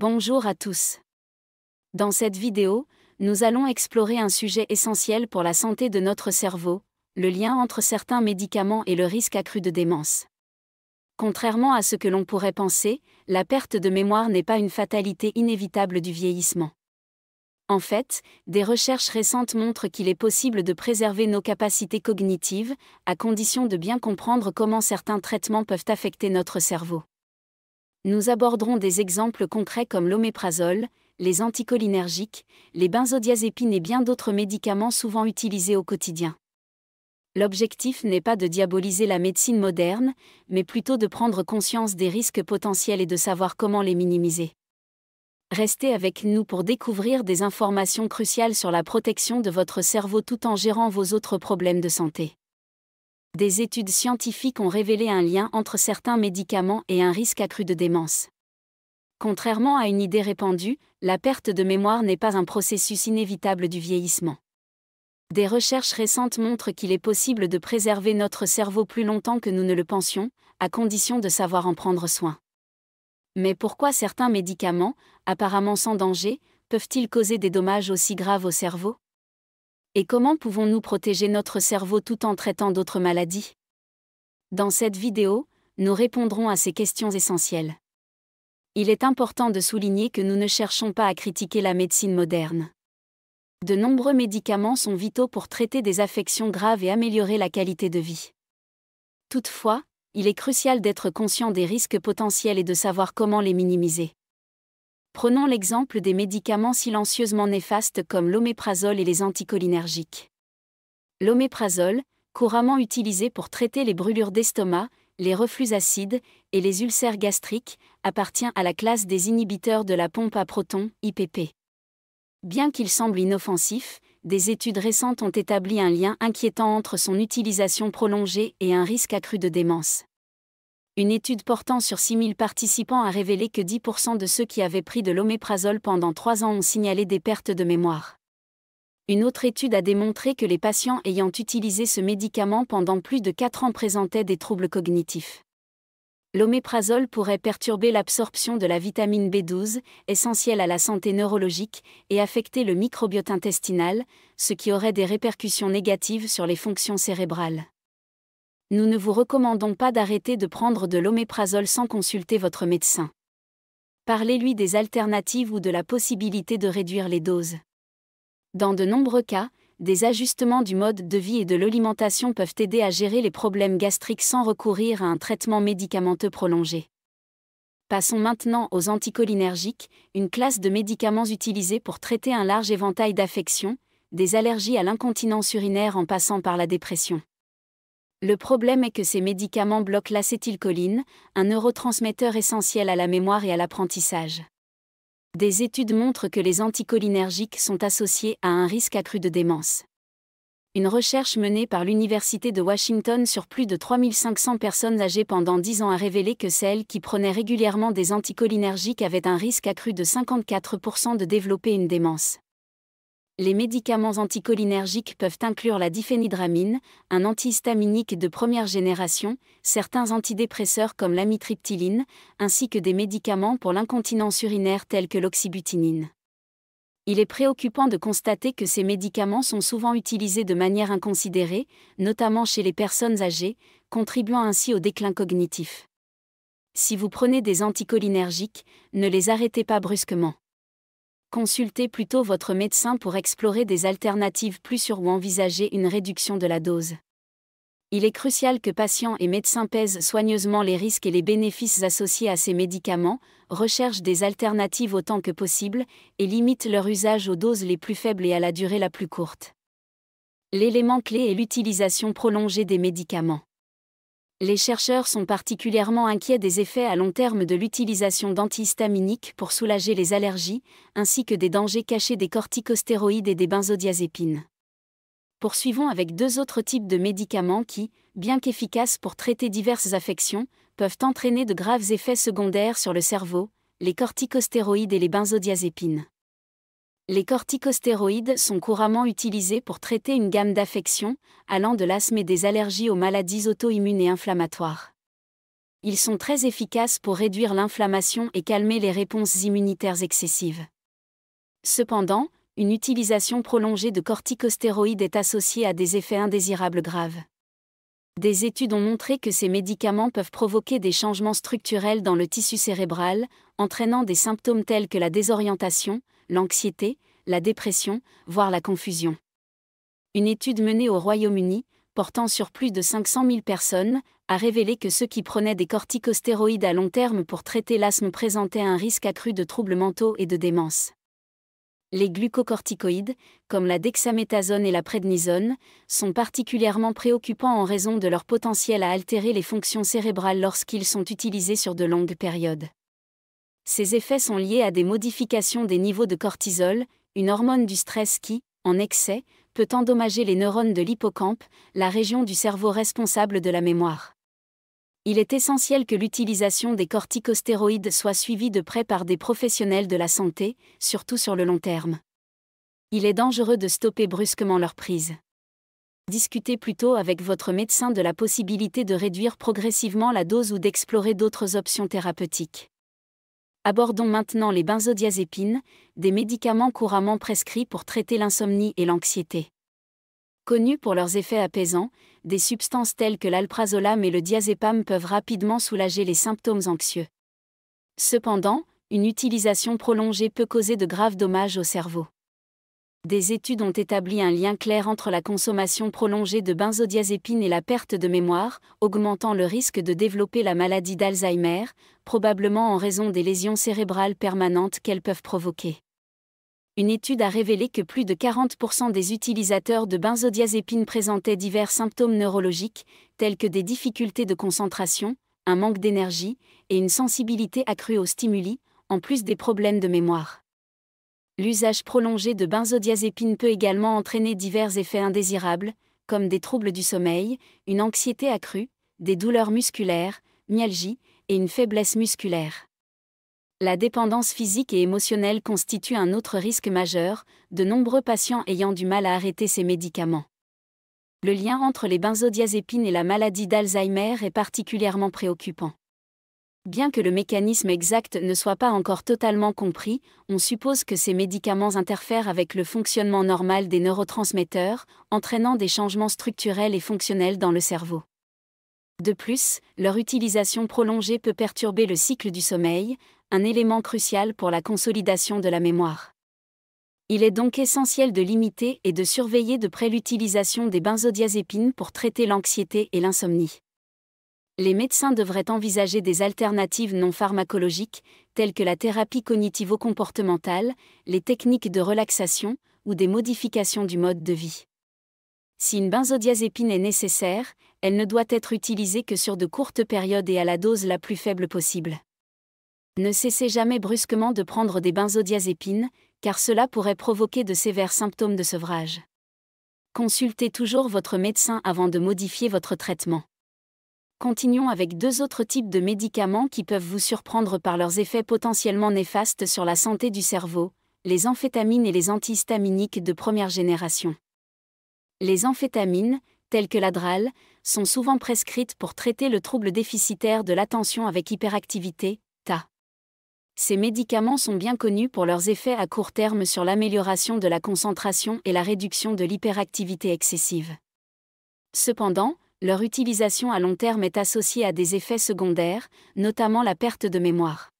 Bonjour à tous. Dans cette vidéo, nous allons explorer un sujet essentiel pour la santé de notre cerveau, le lien entre certains médicaments et le risque accru de démence. Contrairement à ce que l'on pourrait penser, la perte de mémoire n'est pas une fatalité inévitable du vieillissement. En fait, des recherches récentes montrent qu'il est possible de préserver nos capacités cognitives, à condition de bien comprendre comment certains traitements peuvent affecter notre cerveau nous aborderons des exemples concrets comme l'oméprazole, les anticholinergiques, les benzodiazépines et bien d'autres médicaments souvent utilisés au quotidien. L'objectif n'est pas de diaboliser la médecine moderne, mais plutôt de prendre conscience des risques potentiels et de savoir comment les minimiser. Restez avec nous pour découvrir des informations cruciales sur la protection de votre cerveau tout en gérant vos autres problèmes de santé. Des études scientifiques ont révélé un lien entre certains médicaments et un risque accru de démence. Contrairement à une idée répandue, la perte de mémoire n'est pas un processus inévitable du vieillissement. Des recherches récentes montrent qu'il est possible de préserver notre cerveau plus longtemps que nous ne le pensions, à condition de savoir en prendre soin. Mais pourquoi certains médicaments, apparemment sans danger, peuvent-ils causer des dommages aussi graves au cerveau et comment pouvons-nous protéger notre cerveau tout en traitant d'autres maladies Dans cette vidéo, nous répondrons à ces questions essentielles. Il est important de souligner que nous ne cherchons pas à critiquer la médecine moderne. De nombreux médicaments sont vitaux pour traiter des affections graves et améliorer la qualité de vie. Toutefois, il est crucial d'être conscient des risques potentiels et de savoir comment les minimiser. Prenons l'exemple des médicaments silencieusement néfastes comme l'oméprazole et les anticholinergiques. L'oméprazole, couramment utilisé pour traiter les brûlures d'estomac, les reflux acides et les ulcères gastriques, appartient à la classe des inhibiteurs de la pompe à protons, IPP. Bien qu'il semble inoffensif, des études récentes ont établi un lien inquiétant entre son utilisation prolongée et un risque accru de démence. Une étude portant sur 6000 participants a révélé que 10% de ceux qui avaient pris de l'oméprazole pendant 3 ans ont signalé des pertes de mémoire. Une autre étude a démontré que les patients ayant utilisé ce médicament pendant plus de 4 ans présentaient des troubles cognitifs. L'oméprazole pourrait perturber l'absorption de la vitamine B12, essentielle à la santé neurologique, et affecter le microbiote intestinal, ce qui aurait des répercussions négatives sur les fonctions cérébrales nous ne vous recommandons pas d'arrêter de prendre de l'oméprazole sans consulter votre médecin. Parlez-lui des alternatives ou de la possibilité de réduire les doses. Dans de nombreux cas, des ajustements du mode de vie et de l'alimentation peuvent aider à gérer les problèmes gastriques sans recourir à un traitement médicamenteux prolongé. Passons maintenant aux anticholinergiques, une classe de médicaments utilisés pour traiter un large éventail d'affections, des allergies à l'incontinence urinaire en passant par la dépression. Le problème est que ces médicaments bloquent l'acétylcholine, un neurotransmetteur essentiel à la mémoire et à l'apprentissage. Des études montrent que les anticholinergiques sont associés à un risque accru de démence. Une recherche menée par l'Université de Washington sur plus de 3500 personnes âgées pendant 10 ans a révélé que celles qui prenaient régulièrement des anticholinergiques avaient un risque accru de 54% de développer une démence. Les médicaments anticholinergiques peuvent inclure la diphénhydramine, un antihistaminique de première génération, certains antidépresseurs comme l'amitriptyline, ainsi que des médicaments pour l'incontinence urinaire tels que l'oxybutinine. Il est préoccupant de constater que ces médicaments sont souvent utilisés de manière inconsidérée, notamment chez les personnes âgées, contribuant ainsi au déclin cognitif. Si vous prenez des anticholinergiques, ne les arrêtez pas brusquement consultez plutôt votre médecin pour explorer des alternatives plus sûres ou envisager une réduction de la dose. Il est crucial que patients et médecins pèsent soigneusement les risques et les bénéfices associés à ces médicaments, recherchent des alternatives autant que possible, et limitent leur usage aux doses les plus faibles et à la durée la plus courte. L'élément clé est l'utilisation prolongée des médicaments. Les chercheurs sont particulièrement inquiets des effets à long terme de l'utilisation d'antihistaminiques pour soulager les allergies, ainsi que des dangers cachés des corticostéroïdes et des benzodiazépines. Poursuivons avec deux autres types de médicaments qui, bien qu'efficaces pour traiter diverses affections, peuvent entraîner de graves effets secondaires sur le cerveau, les corticostéroïdes et les benzodiazépines. Les corticostéroïdes sont couramment utilisés pour traiter une gamme d'affections, allant de l'asthme et des allergies aux maladies auto-immunes et inflammatoires. Ils sont très efficaces pour réduire l'inflammation et calmer les réponses immunitaires excessives. Cependant, une utilisation prolongée de corticostéroïdes est associée à des effets indésirables graves. Des études ont montré que ces médicaments peuvent provoquer des changements structurels dans le tissu cérébral, entraînant des symptômes tels que la désorientation, l'anxiété, la dépression, voire la confusion. Une étude menée au Royaume-Uni, portant sur plus de 500 000 personnes, a révélé que ceux qui prenaient des corticostéroïdes à long terme pour traiter l'asthme présentaient un risque accru de troubles mentaux et de démence. Les glucocorticoïdes, comme la dexaméthasone et la prednisone, sont particulièrement préoccupants en raison de leur potentiel à altérer les fonctions cérébrales lorsqu'ils sont utilisés sur de longues périodes. Ces effets sont liés à des modifications des niveaux de cortisol, une hormone du stress qui, en excès, peut endommager les neurones de l'hippocampe, la région du cerveau responsable de la mémoire. Il est essentiel que l'utilisation des corticostéroïdes soit suivie de près par des professionnels de la santé, surtout sur le long terme. Il est dangereux de stopper brusquement leur prise. Discutez plutôt avec votre médecin de la possibilité de réduire progressivement la dose ou d'explorer d'autres options thérapeutiques. Abordons maintenant les benzodiazépines, des médicaments couramment prescrits pour traiter l'insomnie et l'anxiété. Connus pour leurs effets apaisants, des substances telles que l'alprazolam et le diazépam peuvent rapidement soulager les symptômes anxieux. Cependant, une utilisation prolongée peut causer de graves dommages au cerveau. Des études ont établi un lien clair entre la consommation prolongée de benzodiazépines et la perte de mémoire, augmentant le risque de développer la maladie d'Alzheimer, probablement en raison des lésions cérébrales permanentes qu'elles peuvent provoquer. Une étude a révélé que plus de 40% des utilisateurs de benzodiazépines présentaient divers symptômes neurologiques, tels que des difficultés de concentration, un manque d'énergie et une sensibilité accrue aux stimuli, en plus des problèmes de mémoire. L'usage prolongé de benzodiazépines peut également entraîner divers effets indésirables, comme des troubles du sommeil, une anxiété accrue, des douleurs musculaires, myalgie et une faiblesse musculaire. La dépendance physique et émotionnelle constitue un autre risque majeur, de nombreux patients ayant du mal à arrêter ces médicaments. Le lien entre les benzodiazépines et la maladie d'Alzheimer est particulièrement préoccupant. Bien que le mécanisme exact ne soit pas encore totalement compris, on suppose que ces médicaments interfèrent avec le fonctionnement normal des neurotransmetteurs, entraînant des changements structurels et fonctionnels dans le cerveau. De plus, leur utilisation prolongée peut perturber le cycle du sommeil, un élément crucial pour la consolidation de la mémoire. Il est donc essentiel de limiter et de surveiller de près l'utilisation des benzodiazépines pour traiter l'anxiété et l'insomnie les médecins devraient envisager des alternatives non pharmacologiques, telles que la thérapie cognitivo-comportementale, les techniques de relaxation ou des modifications du mode de vie. Si une benzodiazépine est nécessaire, elle ne doit être utilisée que sur de courtes périodes et à la dose la plus faible possible. Ne cessez jamais brusquement de prendre des benzodiazépines, car cela pourrait provoquer de sévères symptômes de sevrage. Consultez toujours votre médecin avant de modifier votre traitement. Continuons avec deux autres types de médicaments qui peuvent vous surprendre par leurs effets potentiellement néfastes sur la santé du cerveau, les amphétamines et les antihistaminiques de première génération. Les amphétamines, telles que l'adral, sont souvent prescrites pour traiter le trouble déficitaire de l'attention avec hyperactivité, TA. Ces médicaments sont bien connus pour leurs effets à court terme sur l'amélioration de la concentration et la réduction de l'hyperactivité excessive. Cependant, leur utilisation à long terme est associée à des effets secondaires, notamment la perte de mémoire.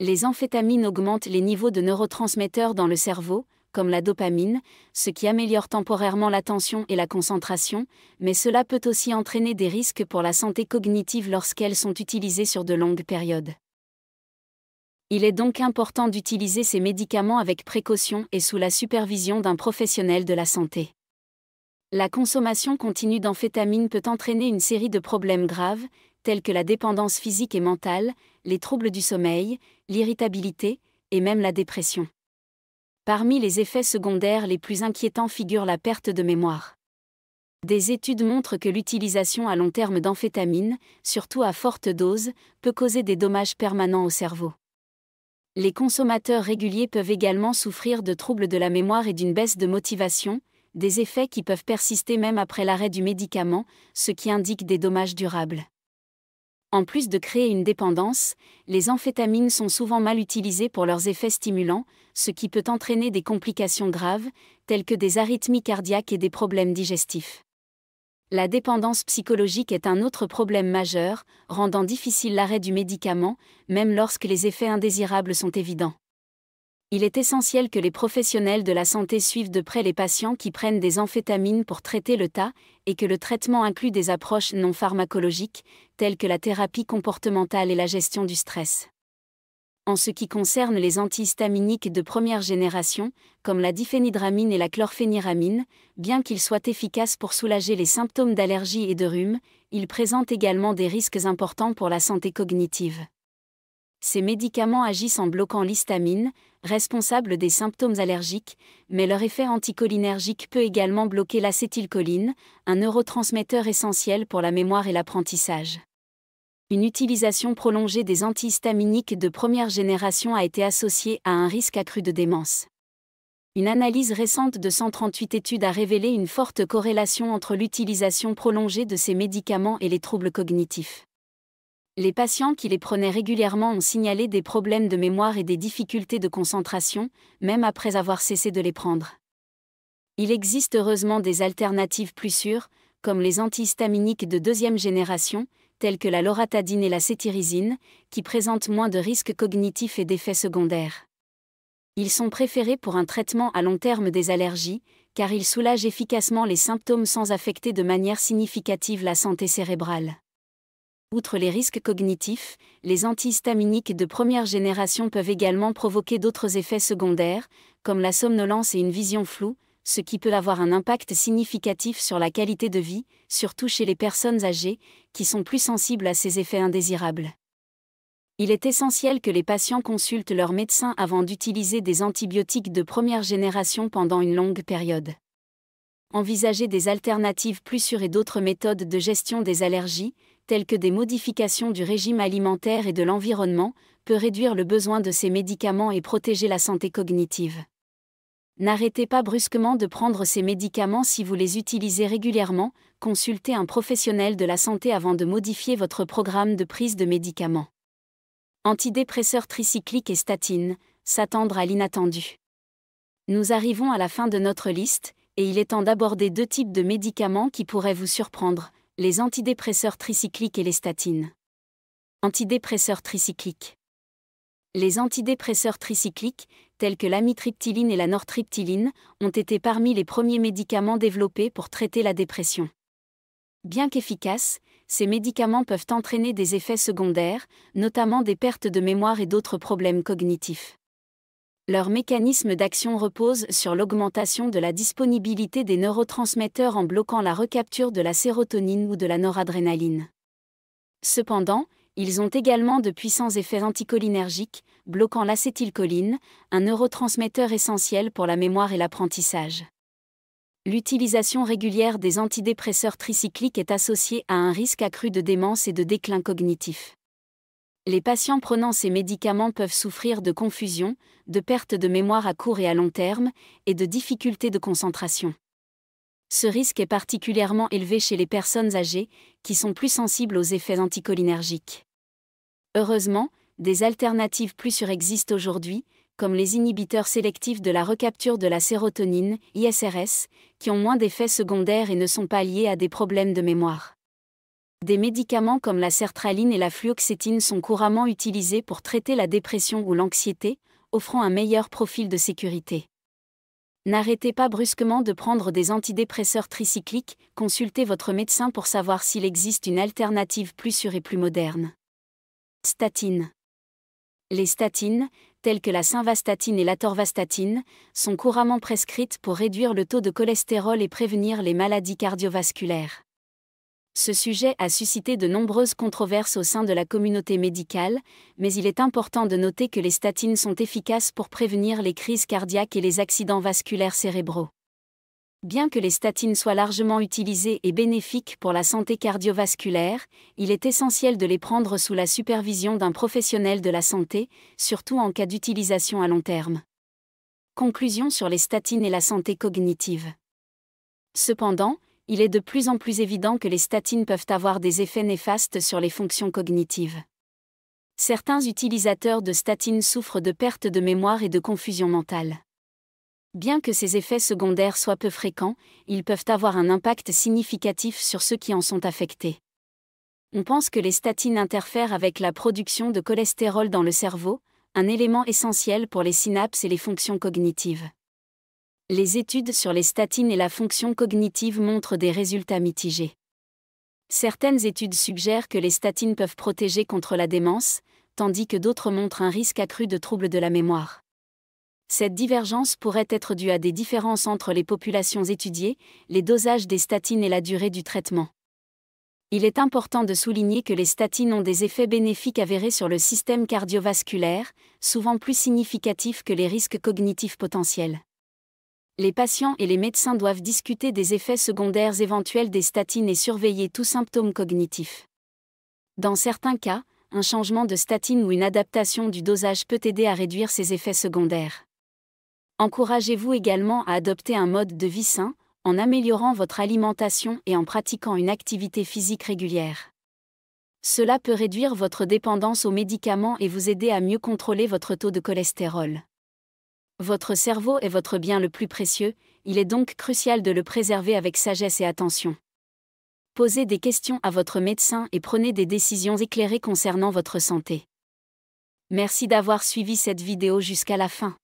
Les amphétamines augmentent les niveaux de neurotransmetteurs dans le cerveau, comme la dopamine, ce qui améliore temporairement l'attention et la concentration, mais cela peut aussi entraîner des risques pour la santé cognitive lorsqu'elles sont utilisées sur de longues périodes. Il est donc important d'utiliser ces médicaments avec précaution et sous la supervision d'un professionnel de la santé. La consommation continue d'amphétamines peut entraîner une série de problèmes graves, tels que la dépendance physique et mentale, les troubles du sommeil, l'irritabilité, et même la dépression. Parmi les effets secondaires les plus inquiétants figure la perte de mémoire. Des études montrent que l'utilisation à long terme d'amphétamines, surtout à forte dose, peut causer des dommages permanents au cerveau. Les consommateurs réguliers peuvent également souffrir de troubles de la mémoire et d'une baisse de motivation, des effets qui peuvent persister même après l'arrêt du médicament, ce qui indique des dommages durables. En plus de créer une dépendance, les amphétamines sont souvent mal utilisées pour leurs effets stimulants, ce qui peut entraîner des complications graves, telles que des arythmies cardiaques et des problèmes digestifs. La dépendance psychologique est un autre problème majeur, rendant difficile l'arrêt du médicament, même lorsque les effets indésirables sont évidents il est essentiel que les professionnels de la santé suivent de près les patients qui prennent des amphétamines pour traiter le tas et que le traitement inclut des approches non pharmacologiques, telles que la thérapie comportementale et la gestion du stress. En ce qui concerne les antihistaminiques de première génération, comme la diphénhydramine et la chlorphéniramine, bien qu'ils soient efficaces pour soulager les symptômes d'allergie et de rhume, ils présentent également des risques importants pour la santé cognitive. Ces médicaments agissent en bloquant l'histamine, responsable des symptômes allergiques, mais leur effet anticholinergique peut également bloquer l'acétylcholine, un neurotransmetteur essentiel pour la mémoire et l'apprentissage. Une utilisation prolongée des antihistaminiques de première génération a été associée à un risque accru de démence. Une analyse récente de 138 études a révélé une forte corrélation entre l'utilisation prolongée de ces médicaments et les troubles cognitifs. Les patients qui les prenaient régulièrement ont signalé des problèmes de mémoire et des difficultés de concentration, même après avoir cessé de les prendre. Il existe heureusement des alternatives plus sûres, comme les antihistaminiques de deuxième génération, tels que la loratadine et la cétirizine, qui présentent moins de risques cognitifs et d'effets secondaires. Ils sont préférés pour un traitement à long terme des allergies, car ils soulagent efficacement les symptômes sans affecter de manière significative la santé cérébrale. Outre les risques cognitifs, les antihistaminiques de première génération peuvent également provoquer d'autres effets secondaires, comme la somnolence et une vision floue, ce qui peut avoir un impact significatif sur la qualité de vie, surtout chez les personnes âgées, qui sont plus sensibles à ces effets indésirables. Il est essentiel que les patients consultent leur médecin avant d'utiliser des antibiotiques de première génération pendant une longue période. Envisager des alternatives plus sûres et d'autres méthodes de gestion des allergies, telles que des modifications du régime alimentaire et de l'environnement, peut réduire le besoin de ces médicaments et protéger la santé cognitive. N'arrêtez pas brusquement de prendre ces médicaments si vous les utilisez régulièrement, consultez un professionnel de la santé avant de modifier votre programme de prise de médicaments. Antidépresseurs tricycliques et statines, s'attendre à l'inattendu. Nous arrivons à la fin de notre liste, et il est temps d'aborder deux types de médicaments qui pourraient vous surprendre, les antidépresseurs tricycliques et les statines. Antidépresseurs tricycliques. Les antidépresseurs tricycliques, tels que l'amitriptyline et la nortriptyline, ont été parmi les premiers médicaments développés pour traiter la dépression. Bien qu'efficaces, ces médicaments peuvent entraîner des effets secondaires, notamment des pertes de mémoire et d'autres problèmes cognitifs leur mécanisme d'action repose sur l'augmentation de la disponibilité des neurotransmetteurs en bloquant la recapture de la sérotonine ou de la noradrénaline. Cependant, ils ont également de puissants effets anticholinergiques, bloquant l'acétylcholine, un neurotransmetteur essentiel pour la mémoire et l'apprentissage. L'utilisation régulière des antidépresseurs tricycliques est associée à un risque accru de démence et de déclin cognitif les patients prenant ces médicaments peuvent souffrir de confusion, de perte de mémoire à court et à long terme, et de difficultés de concentration. Ce risque est particulièrement élevé chez les personnes âgées, qui sont plus sensibles aux effets anticholinergiques. Heureusement, des alternatives plus sûres existent aujourd'hui, comme les inhibiteurs sélectifs de la recapture de la sérotonine, ISRS, qui ont moins d'effets secondaires et ne sont pas liés à des problèmes de mémoire. Des médicaments comme la sertraline et la fluoxétine sont couramment utilisés pour traiter la dépression ou l'anxiété, offrant un meilleur profil de sécurité. N'arrêtez pas brusquement de prendre des antidépresseurs tricycliques, consultez votre médecin pour savoir s'il existe une alternative plus sûre et plus moderne. Statine. Les statines, telles que la simvastatine et la torvastatine, sont couramment prescrites pour réduire le taux de cholestérol et prévenir les maladies cardiovasculaires. Ce sujet a suscité de nombreuses controverses au sein de la communauté médicale, mais il est important de noter que les statines sont efficaces pour prévenir les crises cardiaques et les accidents vasculaires cérébraux. Bien que les statines soient largement utilisées et bénéfiques pour la santé cardiovasculaire, il est essentiel de les prendre sous la supervision d'un professionnel de la santé, surtout en cas d'utilisation à long terme. Conclusion sur les statines et la santé cognitive. Cependant, il est de plus en plus évident que les statines peuvent avoir des effets néfastes sur les fonctions cognitives. Certains utilisateurs de statines souffrent de pertes de mémoire et de confusion mentale. Bien que ces effets secondaires soient peu fréquents, ils peuvent avoir un impact significatif sur ceux qui en sont affectés. On pense que les statines interfèrent avec la production de cholestérol dans le cerveau, un élément essentiel pour les synapses et les fonctions cognitives. Les études sur les statines et la fonction cognitive montrent des résultats mitigés. Certaines études suggèrent que les statines peuvent protéger contre la démence, tandis que d'autres montrent un risque accru de troubles de la mémoire. Cette divergence pourrait être due à des différences entre les populations étudiées, les dosages des statines et la durée du traitement. Il est important de souligner que les statines ont des effets bénéfiques avérés sur le système cardiovasculaire, souvent plus significatifs que les risques cognitifs potentiels les patients et les médecins doivent discuter des effets secondaires éventuels des statines et surveiller tout symptôme cognitif. Dans certains cas, un changement de statine ou une adaptation du dosage peut aider à réduire ces effets secondaires. Encouragez-vous également à adopter un mode de vie sain, en améliorant votre alimentation et en pratiquant une activité physique régulière. Cela peut réduire votre dépendance aux médicaments et vous aider à mieux contrôler votre taux de cholestérol. Votre cerveau est votre bien le plus précieux, il est donc crucial de le préserver avec sagesse et attention. Posez des questions à votre médecin et prenez des décisions éclairées concernant votre santé. Merci d'avoir suivi cette vidéo jusqu'à la fin.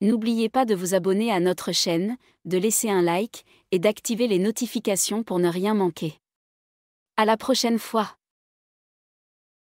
N'oubliez pas de vous abonner à notre chaîne, de laisser un like et d'activer les notifications pour ne rien manquer. À la prochaine fois.